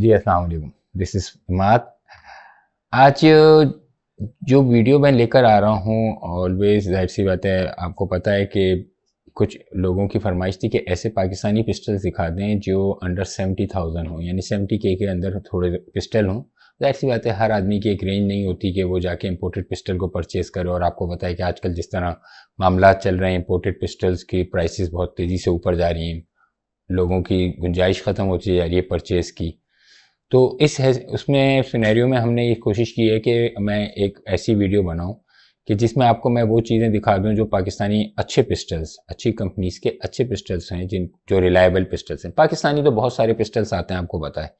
जी अस्सलाम this is मात आज जो वीडियो मैं लेकर आ रहा हूँ ऑलवेज जाहिर सी बात है आपको पता है कि कुछ लोगों की फरमाइश थी कि ऐसे पाकिस्तानी पिस्टल दिखा दें जो अंडर सेवेंटी थाउजेंड हों यानी सेवेंटी के के अंदर थोड़े पिस्टल हों जाहिर सी बात है हर आदमी की एक रेंज नहीं होती कि वो जाके इम्पोर्टेड पिस्टल को परचेज़ करे और आपको पता है कि आजकल जिस तरह मामला चल रहे हैं इम्पोर्टेड पिस्टल्स की प्राइसेस बहुत तेज़ी से ऊपर जा रही हैं लोगों की गुंजाइश ख़त्म होती जा रही है परचेज़ की तो इस उसमें सिनेरियो में हमने ये कोशिश की है कि मैं एक ऐसी वीडियो बनाऊं कि जिसमें आपको मैं वो चीज़ें दिखा दूं जो पाकिस्तानी अच्छे पिस्टल्स अच्छी कंपनीज के अच्छे पिस्टल्स हैं जिन जो रिलायबल पिस्टल्स हैं पाकिस्तानी तो बहुत सारे पिस्टल्स आते हैं आपको पता है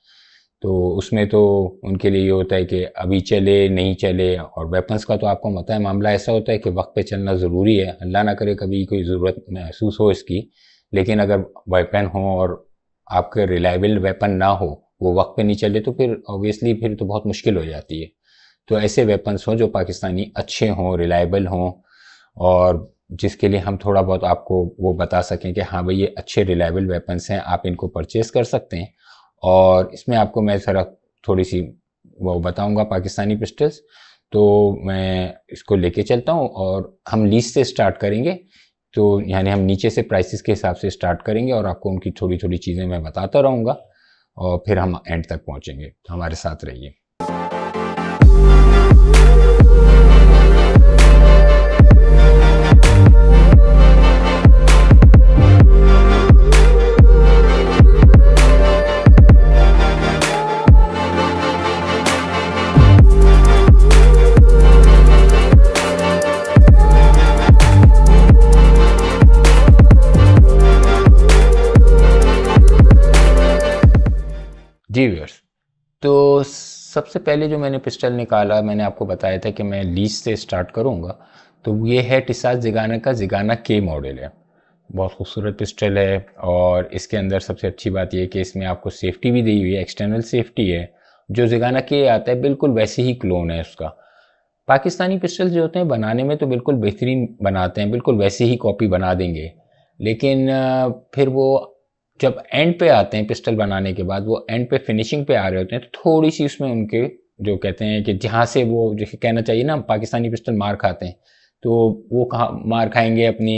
तो उसमें तो उनके लिए ये होता है कि अभी चले नहीं चले और वेपन्स का तो आपको पता है मामला ऐसा होता है कि वक्त पर चलना ज़रूरी है अल्लाह ना करे कभी कोई ज़रूरत महसूस हो इसकी लेकिन अगर वेपन हो और आपके रिलायबल वेपन ना हो वो वक्त पे नहीं चले तो फिर ऑब्वियसली फिर तो बहुत मुश्किल हो जाती है तो ऐसे वेपन्स हों जो पाकिस्तानी अच्छे हों रिलायबल हों और जिसके लिए हम थोड़ा बहुत आपको वो बता सकें कि हाँ भाई ये अच्छे रिलायबल वेपन्स हैं आप इनको परचेज़ कर सकते हैं और इसमें आपको मैं ज़रा थोड़ी सी वो बताऊँगा पाकिस्तानी पिस्टल्स तो मैं इसको लेके चलता हूँ और हम लीज से स्टार्ट करेंगे तो यानी हम नीचे से प्राइसेस के हिसाब से स्टार्ट करेंगे और आपको उनकी थोड़ी थोड़ी चीज़ें मैं बताता रहूँगा और फिर हम एंड तक पहुँचेंगे तो हमारे साथ रहिए जी व्यूअर्स तो सबसे पहले जो मैंने पिस्टल निकाला मैंने आपको बताया था कि मैं लीज से स्टार्ट करूँगा तो ये है टिसाज जिगाना का जिगाना के मॉडल है बहुत खूबसूरत पिस्टल है और इसके अंदर सबसे अच्छी बात यह कि इसमें आपको सेफ्टी भी दी हुई है एक्सटर्नल सेफ्टी है जो जिगाना के आता है बिल्कुल वैसे ही क्लोन है उसका पाकिस्तानी पिस्टल जो होते हैं बनाने में तो बिल्कुल बेहतरीन बनाते हैं बिल्कुल वैसे ही कॉपी बना देंगे लेकिन फिर वो जब एंड पे आते हैं पिस्टल बनाने के बाद वो एंड पे फिनिशिंग पे आ रहे होते हैं तो थोड़ी सी उसमें उनके जो कहते हैं कि जहाँ से वो जैसे कहना चाहिए ना पाकिस्तानी पिस्टल मार खाते हैं तो वो कहाँ मार खाएंगे अपनी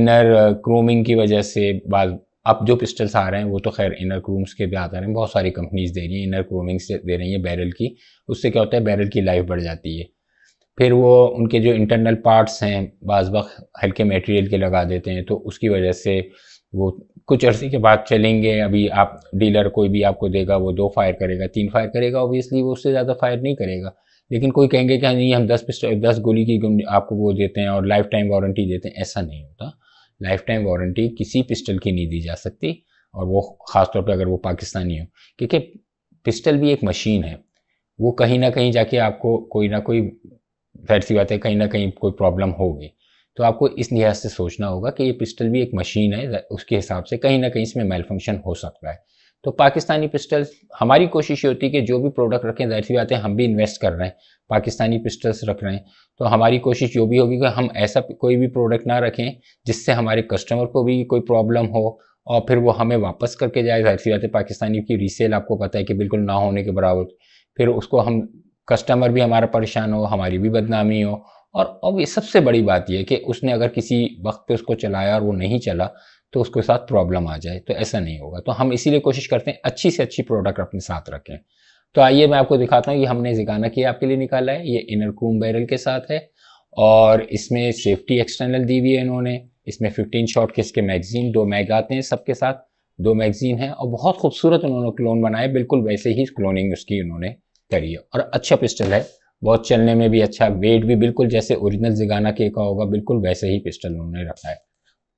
इनर क्रोमिंग uh, की वजह से बाद अब जो पिस्टल्स आ रहे हैं वो तो खैर इनर क्रोम्स के भी आते रहे हैं बहुत सारी कंपनीज दे रही हैं इनर क्रोमिंग से दे रही हैं बैरल की उससे क्या होता है बैरल की लाइफ बढ़ जाती है फिर वो उनके जो इंटरनल पार्ट्स हैं बाज वक्त हल्के मटेरियल के लगा देते हैं तो उसकी वजह से वो कुछ अरसे के बाद चलेंगे अभी आप डीलर कोई भी आपको देगा वो दो फायर करेगा तीन फायर करेगा ऑब्वियसली वो उससे ज़्यादा फायर नहीं करेगा लेकिन कोई कहेंगे कि नहीं हाँ हम दस पिस्टल दस गोली की आपको वो देते हैं और लाइफ टाइम वारंटी देते हैं ऐसा नहीं होता लाइफ टाइम वारंटी किसी पिस्टल की नहीं दी जा सकती और वो ख़ास तौर पर अगर वो पाकिस्तानी हो क्योंकि पिस्टल भी एक मशीन है वो कहीं ना कहीं जाके आपको कोई ना कोई फैर सी बात है कहीं ना कहीं कोई प्रॉब्लम होगी तो आपको इस लिहाज से सोचना होगा कि ये पिस्टल भी एक मशीन है उसके हिसाब से कहीं ना कहीं इसमें मेल फंक्शन हो सकता है तो पाकिस्तानी पिस्टल्स हमारी कोशिश ये होती है कि जो भी प्रोडक्ट रखें जाहिर सी बात है हम भी इन्वेस्ट कर रहे हैं पाकिस्तानी पिस्टल्स रख रहे हैं तो हमारी कोशिश जो भी होगी कि हम ऐसा कोई भी प्रोडक्ट ना रखें जिससे हमारे कस्टमर को भी कोई प्रॉब्लम हो और फिर वो हमें वापस करके जाए जाहिर सी बात है पाकिस्तानी की रीसेल आपको पता है कि बिल्कुल ना होने के बराबर फिर उसको हम कस्टमर भी हमारा परेशान हो हमारी भी बदनामी हो और अब ये सबसे बड़ी बात यह कि उसने अगर किसी वक्त पे उसको चलाया और वो नहीं चला तो उसके साथ प्रॉब्लम आ जाए तो ऐसा नहीं होगा तो हम इसीलिए कोशिश करते हैं अच्छी से अच्छी प्रोडक्ट अपने साथ रखें तो आइए मैं आपको दिखाता हूँ कि हमने जिकाना किया आपके लिए निकाला है ये इनर क्रूम बैरल के साथ है और इसमें सेफ्टी एक्सटर्नल दी हुई है इन्होंने इसमें 15 शॉट के इसके मैगजीन दो मैग आते हैं सबके साथ दो मैगजीन है और बहुत खूबसूरत उन्होंने क्लोन बनाए बिल्कुल वैसे ही क्लोनिंग उसकी उन्होंने करी है और अच्छा पिस्टल है बहुत चलने में भी अच्छा वेट भी बिल्कुल जैसे ओरिजिनल जिगाना के का होगा बिल्कुल वैसे ही पिस्टल उन्होंने रखा है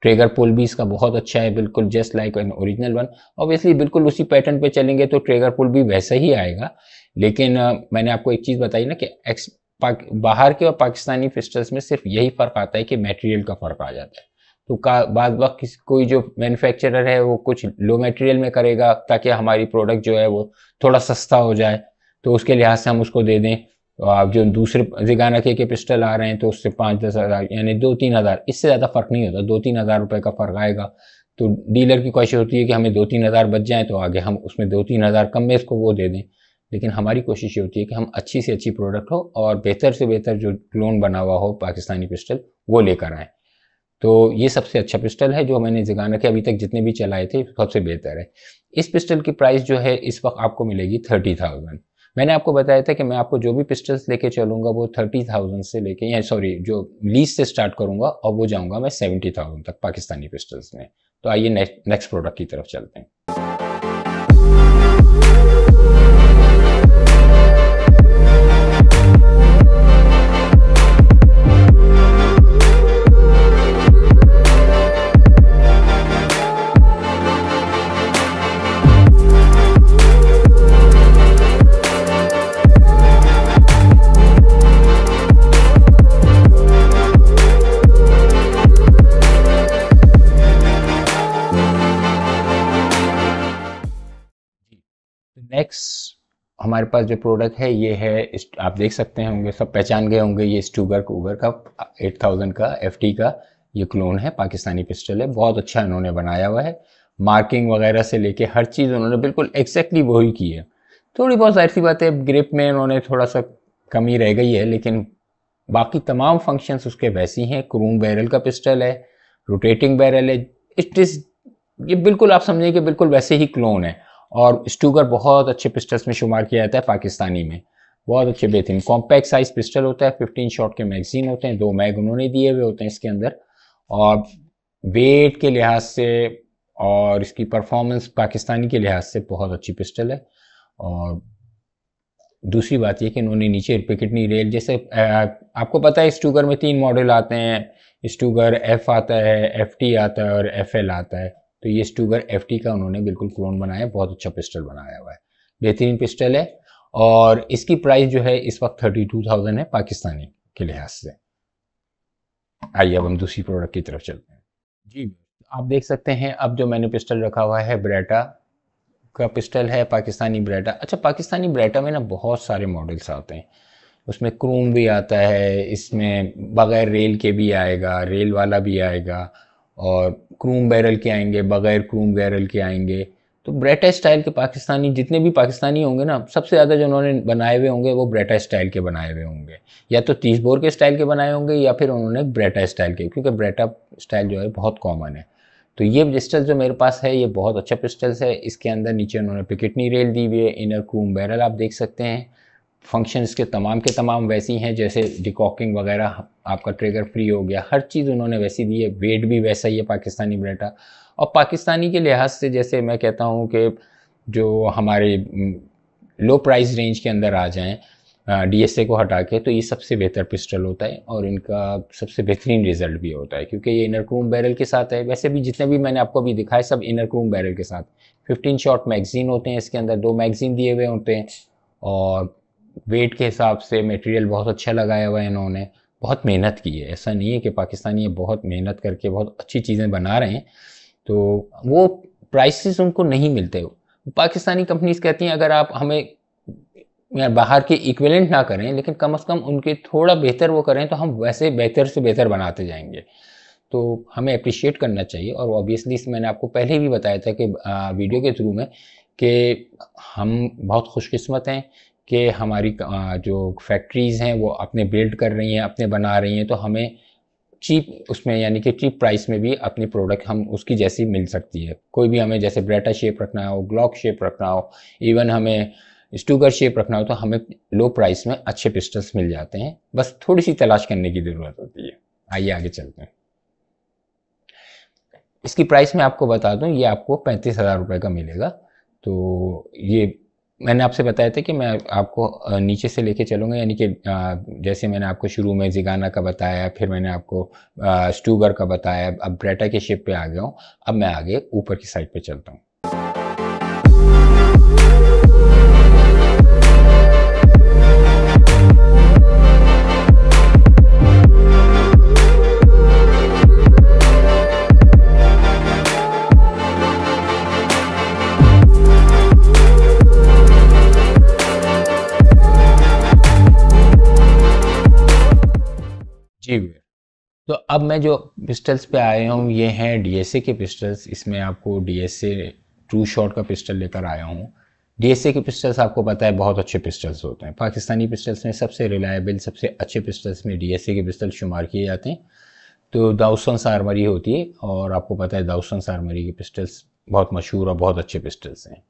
ट्रेगर पुल भी इसका बहुत अच्छा है बिल्कुल just like an original one obviously बिल्कुल उसी पैटर्न पे चलेंगे तो ट्रेगर पुल भी वैसे ही आएगा लेकिन आ, मैंने आपको एक चीज़ बताई ना कि एक्स बाहर के और पाकिस्तानी पिस्टल्स में सिर्फ यही फ़र्क आता है कि मेटेरियल का फ़र्क आ जाता है तो का बाद वक्त कोई जो मैन्युफैक्चरर है वो कुछ लो मटेरियल में करेगा ताकि हमारी प्रोडक्ट जो है वो थोड़ा सस्ता हो जाए तो उसके लिहाज से हम उसको दे दें तो आप जो दूसरे जिगाना के, के पिस्टल आ रहे हैं तो उससे पाँच दस हज़ार यानी दो तीन हज़ार इससे ज़्यादा फ़र्क नहीं होता दो तीन हज़ार रुपये का फ़र्क आएगा तो डीलर की कोशिश होती है कि हमें दो तीन हज़ार बच जाएँ तो आगे हम उसमें दो तीन हज़ार कम में इसको वो दे दें लेकिन हमारी कोशिश ये होती है कि हम अच्छी से अच्छी प्रोडक्ट हो और बेहतर से बेहतर जो क्लोन बना हुआ हो पाकिस्तानी पिस्टल वो लेकर आएँ तो ये सबसे अच्छा पिस्टल है जो मैंने जिगाना के अभी तक जितने भी चलाए थे सबसे बेहतर है इस पिस्टल की प्राइस जो है इस वक्त आपको मिलेगी थर्टी थाउजेंड मैंने आपको बताया था कि मैं आपको जो भी पिस्टल्स लेके चलूंगा वो थर्टी थाउजेंड से लेके या सॉरी जो लीज से स्टार्ट करूंगा और वो जाऊंगा मैं सेवेंटी थाउजेंड तक पाकिस्तानी पिस्टल्स में तो आइए नेक्स्ट प्रोडक्ट की तरफ चलते हैं हमारे पास जो प्रोडक्ट है ये है आप देख सकते होंगे सब पहचान गए होंगे ये स्टूगर उबर का एट थाउजेंड का एफ का ये क्लोन है पाकिस्तानी पिस्टल है बहुत अच्छा इन्होंने बनाया हुआ है मार्किंग वगैरह से लेके हर चीज़ उन्होंने बिल्कुल एक्जैक्टली वही की है थोड़ी बहुत जाहिर सी बात है ग्रिप में उन्होंने थोड़ा सा कमी रह गई है लेकिन बाकी तमाम फंक्शंस उसके वैसी हैं क्रूम बैरल का पिस्टल है रोटेटिंग बैरल है इट इस ये बिल्कुल आप समझें कि बिल्कुल वैसे ही क्लोन है और स्टूगर बहुत अच्छे पिस्टल्स में शुमार किया जाता है पाकिस्तानी में बहुत अच्छे बेहतरीन कॉम्पैक्ट साइज पिस्टल होता है फिफ्टीन शॉट के मैगजीन होते हैं दो मैग उन्होंने दिए हुए होते हैं इसके अंदर और वेट के लिहाज से और इसकी परफॉर्मेंस पाकिस्तानी के लिहाज से बहुत अच्छी पिस्टल है और दूसरी बात यह कि इन्होंने नीचे पिकटनी रेल जैसे आपको पता है स्टूगर में तीन मॉडल आते हैं स्टूगर एफ आता है एफ टी आता है और एफ एल आता है तो ये स्टूगर एफ का उन्होंने बिल्कुल क्लोन बनाया बहुत अच्छा पिस्टल बनाया हुआ है बेहतरीन पिस्टल है और इसकी प्राइस जो है इस वक्त थर्टी टू थाउजेंड है पाकिस्तानी के लिहाज से आइए अब हम दूसरी प्रोडक्ट की तरफ चलते हैं जी आप देख सकते हैं अब जो मैंने पिस्टल रखा हुआ है ब्रेटा का पिस्टल है पाकिस्तानी ब्रेटा अच्छा पाकिस्तानी ब्रेटा में ना बहुत सारे मॉडल्स आते हैं उसमें क्रोम भी आता है इसमें बग़ैर रेल के भी आएगा रेल वाला भी आएगा और क्रूम बैरल के आएंगे बग़ैर क्रूम बैरल के आएंगे तो ब्रेटा स्टाइल के पाकिस्तानी जितने भी पाकिस्तानी होंगे ना सबसे ज़्यादा जो उन्होंने बनाए हुए होंगे वो ब्रेटा स्टाइल के बनाए हुए होंगे या तो तीस बोर के स्टाइल के बनाए होंगे या फिर उन्होंने ब्रेटा स्टाइल के क्योंकि ब्रेटा स्टाइल जो है बहुत कॉमन है तो ये पिस्टल जो मेरे पास है ये बहुत अच्छा पिस्टल्स है इसके अंदर नीचे उन्होंने पिकेटनी रेल दी हुई है इनर क्रूम बैरल आप देख सकते हैं फंक्शंस के तमाम के तमाम वैसी हैं जैसे डिकॉकिंग वगैरह आपका ट्रिगर फ्री हो गया हर चीज़ उन्होंने वैसी दी है वेट भी वैसा ही है पाकिस्तानी ब्रेटा और पाकिस्तानी के लिहाज से जैसे मैं कहता हूँ कि जो हमारे लो प्राइस रेंज के अंदर आ जाएँ डीएसए को हटा के तो ये सबसे बेहतर पिस्टल होता है और इनका सबसे बेहतरीन रिजल्ट भी होता है क्योंकि ये इनर क्रूम बैरल के साथ है वैसे भी जितने भी मैंने आपको अभी दिखाए सब इनर क्रूम बैरल के साथ 15 शॉट मैगजीन होते हैं इसके अंदर दो मैगजीन दिए हुए होते हैं और वेट के हिसाब से मटेरियल बहुत अच्छा लगाया हुआ है इन्होंने बहुत मेहनत की है ऐसा नहीं है कि पाकिस्तानी ये बहुत मेहनत करके बहुत अच्छी चीज़ें बना रहे हैं तो वो प्राइसेस उनको नहीं मिलते पाकिस्तानी कंपनीज कहती हैं अगर आप हमें यार बाहर के इक्वलेंट ना करें लेकिन कम अज़ कम उनके थोड़ा बेहतर वो करें तो हम वैसे बेहतर से बेहतर बनाते जाएंगे तो हमें अप्रिशिएट करना चाहिए और ऑब्वियसली मैंने आपको पहले भी बताया था कि वीडियो के थ्रू में कि हम बहुत खुशकस्मत हैं कि हमारी जो फैक्ट्रीज़ हैं वो अपने बिल्ड कर रही हैं अपने बना रही हैं तो हमें चीप उसमें यानी कि चीप प्राइस में भी अपनी प्रोडक्ट हम उसकी जैसी मिल सकती है कोई भी हमें जैसे ब्रेटा शेप रखना हो ग्लॉक शेप रखना हो इवन हमें स्टूगर शेप रखना हो तो हमें लो प्राइस में अच्छे पिस्टल्स मिल जाते हैं बस थोड़ी सी तलाश करने की ज़रूरत होती है आइए आगे चलते हैं इसकी प्राइस मैं आपको बता दूं ये आपको पैंतीस हज़ार रुपये का मिलेगा तो ये मैंने आपसे बताया था कि मैं आपको नीचे से लेके चलूँगा यानी कि जैसे मैंने आपको शुरू में जिगाना का बताया फिर मैंने आपको स्टूगर का बताया अब ब्रेटा के शिप पे आ गया हूँ अब मैं आगे ऊपर की साइड पे चलता हूँ भैया तो अब मैं जो पिस्टल्स पे आया हूँ ये हैं डीएसए के पिस्टल्स इसमें आपको डीएसए ट्रू शॉट का पिस्टल लेकर आया हूँ डीएसए के पिस्टल्स आपको पता है बहुत अच्छे पिस्टल्स होते हैं पाकिस्तानी पिस्टल्स में सबसे रिलायबल सबसे अच्छे पिस्टल्स में डीएसए के पिस्टल शुमार किए जाते हैं तो दाउसन सारमरी होती है और आपको पता है दाउसन सारमरी के पिस्टल्स बहुत मशहूर और बहुत अच्छे पिस्टल्स हैं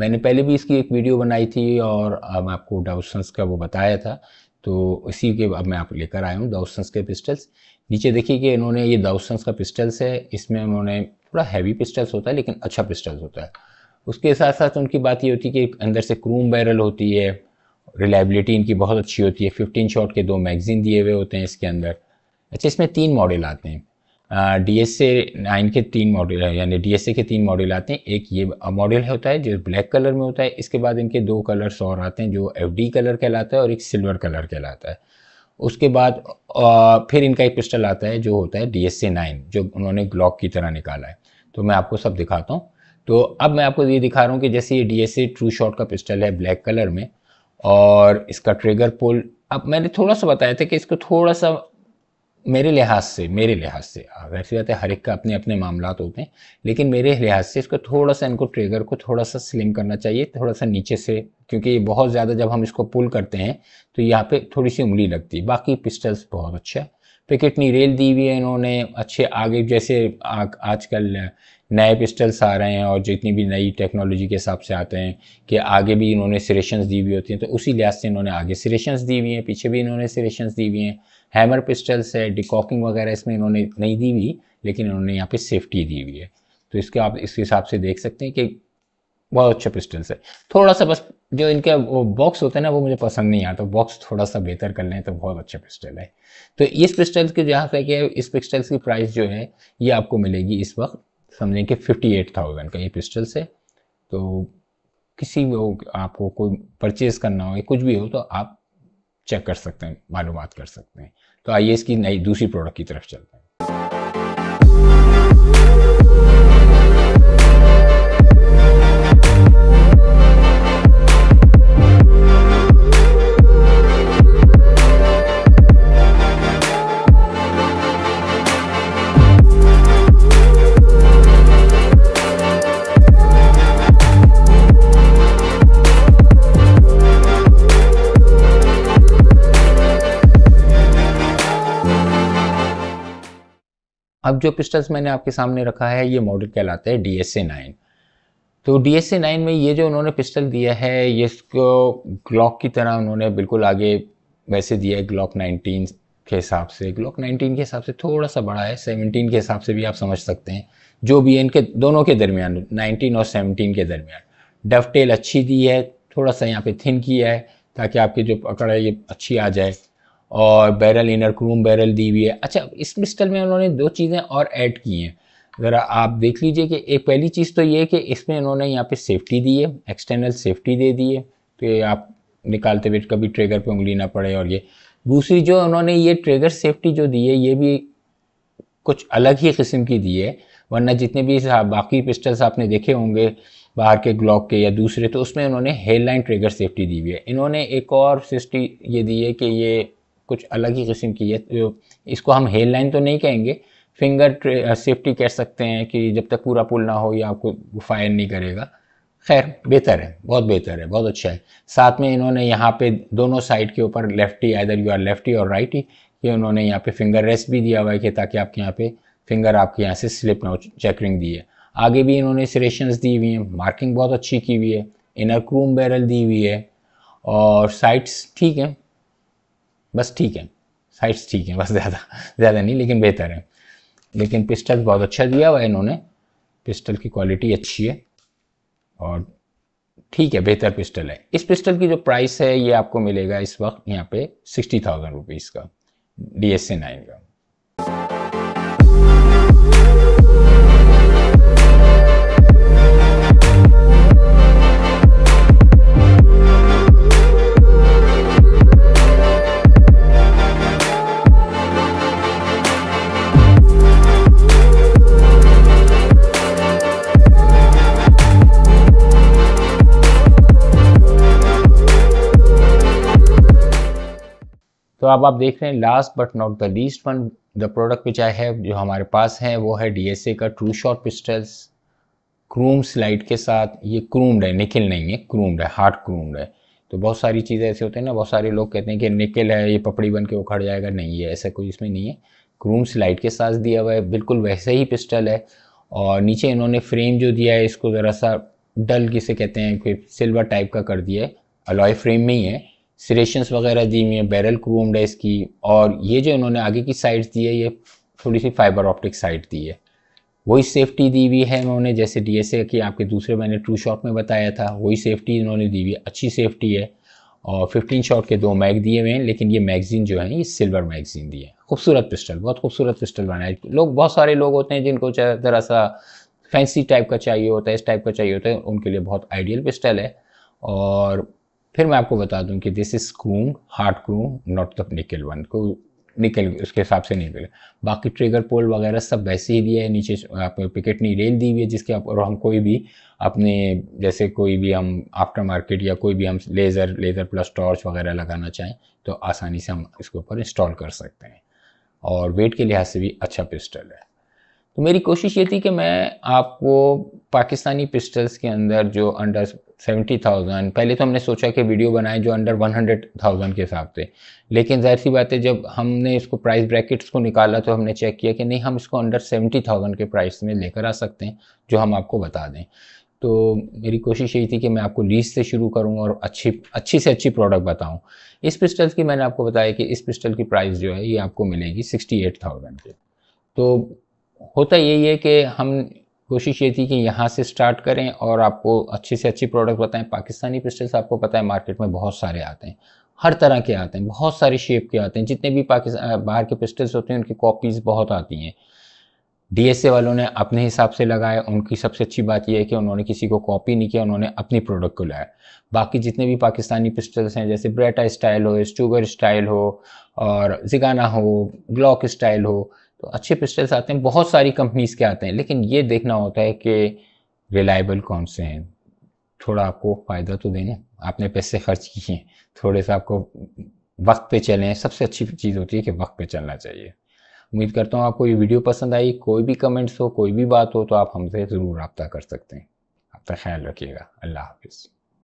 मैंने पहले भी इसकी एक वीडियो बनाई थी और मैं आपको डाउसन्स का वो बताया था तो इसी के अब मैं आप लेकर आया हूँ दाउसन्स के पिस्टल्स नीचे देखिए कि इन्होंने ये दाउसन्स का पिस्टल्स है इसमें उन्होंने थोड़ा हैवी पिस्टल्स होता है लेकिन अच्छा पिस्टल्स होता है उसके साथ साथ उनकी बात ये होती है कि अंदर से क्रूम बैरल होती है रिलायबिलिटी इनकी बहुत अच्छी होती है फिफ्टीन शॉट के दो मैगज़ीन दिए हुए होते हैं इसके अंदर अच्छा इसमें तीन मॉडल आते हैं डी एस ए नाइन के तीन मॉड्यूल यानी डी एस ए के तीन मॉड्यूल आते हैं एक ये मॉड्यूल होता है जो ब्लैक कलर में होता है इसके बाद इनके दो कलर्स और आते हैं जो एफ डी कलर कहलाता है और एक सिल्वर कलर कहलाता है उसके बाद आ, फिर इनका एक पिस्टल आता है जो होता है डी एस ए नाइन जो उन्होंने ग्लॉक की तरह निकाला है तो मैं आपको सब दिखाता हूँ तो अब मैं आपको ये दिखा रहा हूँ कि जैसे ये D S A true shot का पिस्टल है ब्लैक कलर में और इसका ट्रिगर पोल अब मैंने थोड़ा सा बताया था कि इसको थोड़ा सा मेरे लिहाज से मेरे लिहाज से वैसे बात है हर एक का अपने अपने मामला होते हैं लेकिन मेरे लिहाज से इसको थोड़ा सा इनको ट्रिगर को थोड़ा सा स्लिम करना चाहिए थोड़ा सा नीचे से क्योंकि ये बहुत ज़्यादा जब हम इसको पुल करते हैं तो यहाँ पे थोड़ी सी उंगली लगती है बाकी पिस्टल्स बहुत अच्छा पिकेट नहीं रेल दी हुई है इन्होंने अच्छे आगे जैसे आजकल नए पिस्टल्स आ रहे हैं और जितनी भी नई टेक्नोलॉजी के हिसाब से आते हैं कि आगे भी इन्होंने सिरेशंस दी हुई होती हैं तो उसी लिहाज से इन्होंने आगे सिरेशंस दी हुई हैं पीछे भी इन्होंने सिरेशंस दी हुई हैं हैमर पिस्टल्स है डिकॉकिंग वगैरह इसमें इन्होंने नहीं दी हुई लेकिन इन्होंने यहाँ पे सेफ्टी दी हुई है तो इसके आप इस हिसाब से देख सकते हैं कि बहुत अच्छे पिस्टल्स है थोड़ा सा बस जो इनका वो बॉक्स होता है ना वो मुझे पसंद नहीं आता बॉक्स थोड़ा सा बेहतर कर लें तो बहुत अच्छा पिस्टल है तो इस पिस्टल्स की जहाँ तक है इस पिस्टल्स की प्राइस जो है ये आपको मिलेगी इस वक्त समझें कि फिफ्टी एट थाउजेंड का ये पिस्टल्स है तो किसी भी आपको कोई परचेज़ करना हो या कुछ भी हो तो आप चेक कर सकते हैं मालूम कर सकते हैं तो आइए इसकी नई दूसरी प्रोडक्ट की तरफ चलते हैं अब जो पिस्टल्स मैंने आपके सामने रखा है ये मॉडल कहलाता है डी एस ए नाइन तो डी एस ए नाइन में ये जो उन्होंने पिस्टल दिया है ये इसको ग्लॉक की तरह उन्होंने बिल्कुल आगे वैसे दिया है ग्लॉक नाइनटीन के हिसाब से ग्लॉक नाइनटीन के हिसाब से थोड़ा सा बड़ा है सेवनटीन के हिसाब से भी आप समझ सकते हैं जो भी है इनके दोनों के दरमियान नाइनटीन और सेवनटीन के दरमियान डफ टेल अच्छी दी है थोड़ा सा यहाँ पे थिन किया है ताकि आपकी जो पकड़ है ये अच्छी आ जाए और बैरल इनर क्रूम बैरल दी हुई है अच्छा इस पिस्टल में उन्होंने दो चीज़ें और ऐड की हैं ज़रा आप देख लीजिए कि एक पहली चीज़ तो ये है कि इसमें इन्होंने यहाँ पे सेफ्टी दी है एक्सटर्नल सेफ्टी दे दी है तो ये आप निकालते हुए कभी ट्रिगर पे उंगली ना पड़े और ये दूसरी जो उन्होंने ये ट्रिगर सेफ्टी जो दी है ये भी कुछ अलग ही किस्म की दी है वरना जितने भी बाकी पिस्टल्स आपने देखे होंगे बाहर के ग्लॉक के या दूसरे तो उसमें उन्होंने हेडलाइन ट्रिगर सेफ्टी दी हुई है इन्होंने एक और सेफ्टी ये दी है कि ये कुछ अलग ही किस्म की है तो इसको हम हेल लाइन तो नहीं कहेंगे फिंगर सेफ्टी uh, कह सकते हैं कि जब तक पूरा पुल ना हो या आपको फायर नहीं करेगा खैर बेहतर है बहुत बेहतर है बहुत अच्छा है साथ में इन्होंने यहाँ पे दोनों साइड के ऊपर lefty either you are lefty और राइट ही ये उन्होंने यहाँ पे फिंगर रेस्ट भी दिया हुआ है कि ताकि आपके यहाँ पे फिंगर आपके यहाँ से स्लिप ना हो चेकरिंग दी है आगे भी इन्होंने सरेशन दी हुई हैं मार्किंग बहुत अच्छी की हुई है इनर क्रूम बैरल दी हुई है और साइड्स ठीक हैं बस ठीक है साइड्स ठीक हैं बस ज़्यादा ज़्यादा नहीं लेकिन बेहतर है लेकिन पिस्टल बहुत अच्छा दिया हुआ है इन्होंने पिस्टल की क्वालिटी अच्छी है और ठीक है बेहतर पिस्टल है इस पिस्टल की जो प्राइस है ये आपको मिलेगा इस वक्त यहाँ पे सिक्सटी थाउजेंड रुपीज़ का डी एस ए नाइन का तो अब आप देख रहे हैं last but not the least one the product which I have जो हमारे पास है वो है डीएसए का true shot pistols chrome slide के साथ ये क्रूम्ड है निकिल नहीं है क्रूम्ड है हार्ड क्रूम्ड है तो बहुत सारी चीज़ें ऐसे होते हैं ना बहुत सारे लोग कहते हैं कि निकिल है ये पपड़ी बन के उखड़ जाएगा नहीं है ऐसा कोई इसमें नहीं है क्रूम स्लाइड के साथ दिया हुआ है बिल्कुल वैसे ही पिस्टल है और नीचे इन्होंने फ्रेम जो दिया है इसको ज़रा सा डल किसे कहते हैं कि सिल्वर टाइप का कर दिया है अलॉय फ्रेम में ही है सीरेशंस वगैरह दी हुई हैं बैरल क्रोम है इसकी और ये जो इन्होंने आगे की साइड्स दी है ये थोड़ी सी फाइबर ऑप्टिक साइड दी है वही सेफ्टी दी हुई है इन्होंने जैसे डी एस ए की आपके दूसरे मैंने ट्रू शॉट में बताया था वही सेफ्टी इन्होंने दी हुई है अच्छी सेफ्टी है और 15 शॉट के दो मैग दिए हुए हैं लेकिन ये मैगजीन जो है ये सिल्वर मैगजीन दी है खूबसूरत पिस्टल बहुत खूबसूरत पिस्टल बनाए है लोग बहुत सारे लोग होते हैं जिनको ज़रा सा फैंसी टाइप का चाहिए होता है इस टाइप का चाहिए होता है उनके लिए बहुत आइडियल पिस्टल है और फिर मैं आपको बता दूं कि this is chrome hard chrome not the nickel one को निकल उसके हिसाब से नहीं मिले बाकी ट्रिगर पोल वगैरह सब वैसे ही दिया है नीचे आप पिकेट नहीं रेल दी हुई है जिसके और हम कोई भी अपने जैसे कोई भी हम आफ्टर मार्केट या कोई भी हम लेज़र लेज़र प्लस टॉर्च वगैरह लगाना चाहें तो आसानी से हम इसके ऊपर इंस्टॉल कर सकते हैं और वेट के लिहाज से भी अच्छा पिस्टल है तो मेरी कोशिश ये थी कि मैं आपको पाकिस्तानी पिस्टल्स के अंदर जो अंडर सेवेंटी थाउजेंड पहले तो हमने सोचा कि वीडियो बनाए जो अंडर वन हंड्रेड थाउजेंड के हिसाब से लेकिन जाहिर सी बात है जब हमने इसको प्राइस ब्रैकेट्स को निकाला तो हमने चेक किया कि नहीं हम इसको अंडर सेवेंटी थाउजेंड के प्राइस में लेकर आ सकते हैं जो हम आपको बता दें तो मेरी कोशिश यही थी कि मैं आपको लीज से शुरू करूँ और अच्छी अच्छी से अच्छी प्रोडक्ट बताऊँ इस पिस्टल की मैंने आपको बताया कि इस पिस्टल की प्राइस जो है ये आपको मिलेगी सिक्सटी एट थाउजेंड की तो होता यही है कि हम कोशिश ये थी कि यहाँ से स्टार्ट करें और आपको अच्छे से अच्छी प्रोडक्ट बताएं पाकिस्तानी पिस्टल्स आपको पता है मार्केट में बहुत सारे आते हैं हर तरह के आते हैं बहुत सारे शेप के आते हैं जितने भी पाकिस्तान बाहर के पिस्टल्स होते हैं उनकी कॉपीज़ बहुत आती हैं डीएसए वालों ने अपने हिसाब से लगाए उनकी सबसे अच्छी बात यह है कि उन्होंने किसी को कॉपी नहीं किया उन्होंने अपनी प्रोडक्ट को लाया बाकी जितने भी पाकिस्तानी पिस्टल्स हैं जैसे ब्रेटा स्टाइल हो स्टूगर स्टाइल हो और जिगाना हो ग्लॉक स्टाइल हो तो अच्छे पिस्टल्स आते हैं बहुत सारी कंपनीज के आते हैं लेकिन ये देखना होता है कि रिलायबल कौन से हैं थोड़ा आपको फ़ायदा तो देना आपने पैसे खर्च किए हैं थोड़े से आपको वक्त पे चलें सबसे अच्छी चीज़ होती है कि वक्त पे चलना चाहिए उम्मीद करता हूँ आपको ये वीडियो पसंद आई कोई भी कमेंट्स हो कोई भी बात हो तो आप हमसे ज़रूर रबता कर सकते हैं आपका ख्याल रखिएगा अल्लाह हाफिज़